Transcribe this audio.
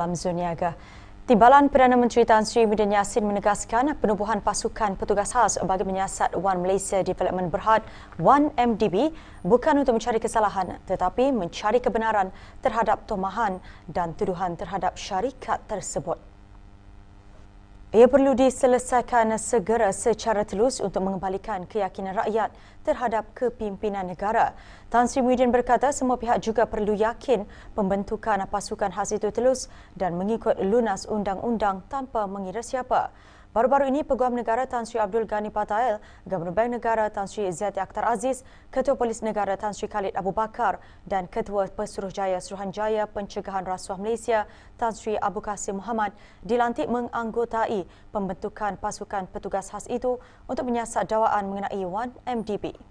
dalam zon niaga. Timbalan Perdana Menteri Tan Sri Muhyiddin Yassin menegaskan penubuhan pasukan petugas khas bagi menyiasat One Malaysia Development Berhad 1MDB bukan untuk mencari kesalahan tetapi mencari kebenaran terhadap tomahan dan tuduhan terhadap syarikat tersebut. Ia perlu diselesaikan segera secara telus untuk mengembalikan keyakinan rakyat terhadap kepimpinan negara. Tan Sri Muhyiddin berkata semua pihak juga perlu yakin pembentukan pasukan khas itu telus dan mengikut lunas undang-undang tanpa mengira siapa. Baru-baru ini, Peguam Negara Tan Sri Abdul Ghani Patael, Gubernur Bank Negara Tan Sri Ziyad Akhtar Aziz, Ketua Polis Negara Tan Sri Khalid Abu Bakar dan Ketua Pesuruhjaya Suruhanjaya Pencegahan Rasuah Malaysia Tan Sri Abu Qasim Muhammad dilantik menganggotai pembentukan pasukan petugas khas itu untuk menyiasat dawaan mengenai 1MDB.